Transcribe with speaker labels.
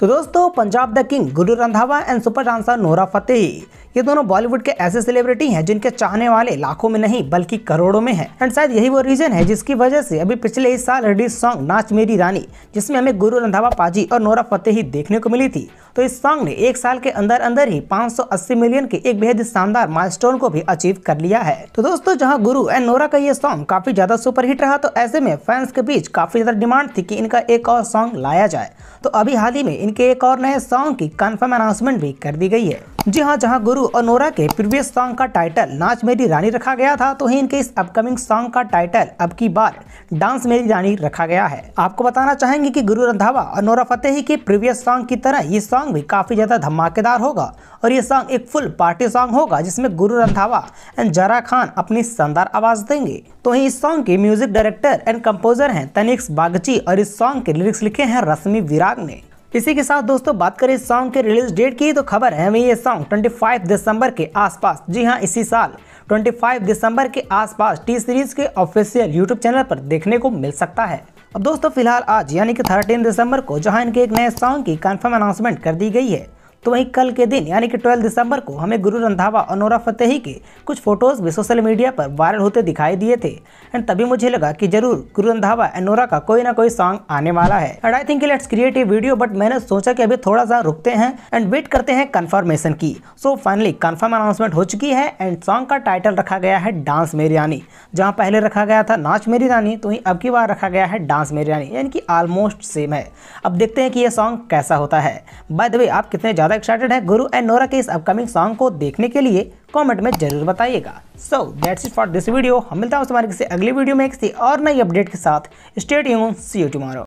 Speaker 1: तो दोस्तों Punjab the king Guru Randhawa and super dancer Nora Fatehi ये दोनों बॉलीवुड के ऐसे सेलिब्रिटी हैं जिनके चाहने वाले लाखों में नहीं बल्कि करोड़ों में हैं एंड शायद यही वो रीजन है जिसकी वजह से अभी पिछले इस साल रिलीज सॉन्ग नाच मेरी रानी जिसमें हमें गुरु रंधावा पाजी और नोरा फतेही देखने को मिली थी तो इस सॉन्ग ने एक साल के अंदर अंदर ही 580 मिलियन के एक बेहद शानदार माइलस्टोन को भी अचीव कर लिया है तो दोस्तों जहां गुरु एंड नोरा का ये सॉन्ग काफी ज्यादा सुपरहिट रहा तो ऐसे में फैंस के बीच काफी ज्यादा डिमांड थी कि इनका एक और सॉन्ग लाया जाए तो अभी हाल ही में इनके एक और नए सॉन्ग की कन्फर्म अनाउंसमेंट भी कर दी गई है जी हाँ जहाँ गुरु और नोरा के प्रीवियस सॉन्ग का टाइटल नाच मेरी रानी रखा गया था तो ही इनके इस अपकमिंग सॉन्ग का टाइटल अब की बार डांस मेरी रानी रखा गया है आपको बताना चाहेंगे कि गुरु रंधावा और नोरा फतेही के प्रीवियस सॉन्ग की तरह ये सॉन्ग भी काफी ज्यादा धमाकेदार होगा और ये सॉन्ग एक फुल पार्टी सॉन्ग होगा जिसमें गुरु रंधावा एंड जरा खान अपनी शानदार आवाज देंगे तो ही इस सॉन्ग के म्यूजिक डायरेक्टर एंड कंपोजर हैं तनिक्स बागची और इस सॉन्ग के लिरिक्स लिखे हैं रश्मि विराग ने इसी के साथ दोस्तों बात करें इस सॉन्ग के रिलीज डेट की तो खबर है हमें ये सॉन्ग 25 दिसंबर के आसपास जी हाँ इसी साल 25 दिसंबर के आसपास टी सीरीज के ऑफिशियल यूट्यूब चैनल पर देखने को मिल सकता है अब दोस्तों फिलहाल आज यानी कि 13 दिसंबर को जहां इनके एक नए सॉन्ग की कंफर्म अनाउंसमेंट कर दी गई है तो वहीं कल के दिन यानी कि 12 दिसंबर को हमें गुरु रंधावा और नोरा फतेही के कुछ फोटोज़ भी सोशल मीडिया पर वायरल होते दिखाई दिए थे एंड तभी मुझे लगा कि जरूर गुरु रंधावा एंड नोरा का कोई ना कोई सॉन्ग आने वाला है and I think let's creative video but मैंने सोचा कि अभी थोड़ा सा रुकते हैं एंड वेट करते हैं कन्फर्मेशन की सो फाइनली कन्फर्म अनाउंसमेंट हो चुकी है एंड सॉन्ग का टाइटल रखा गया है डांस मेरी रानी जहाँ पहले रखा गया था नाच मेरी रानी तो वहीं अब की बार रखा गया है डांस मेरी रानी यानी कि ऑलमोस्ट सेम है अब देखते हैं कि यह सॉन्ग कैसा होता है बाय द वे आप कितने ज़्यादा एक्साइटेड है गुरु एंड नोरा के इस अपकमिंग सॉन्ग को देखने के लिए कमेंट में जरूर बताइएगा so that's it for this video हम मिलता हूँ हमारे किसी अगली वीडियो में किसी और नई अपडेट के साथ स्टेट यून सी यू टुमारो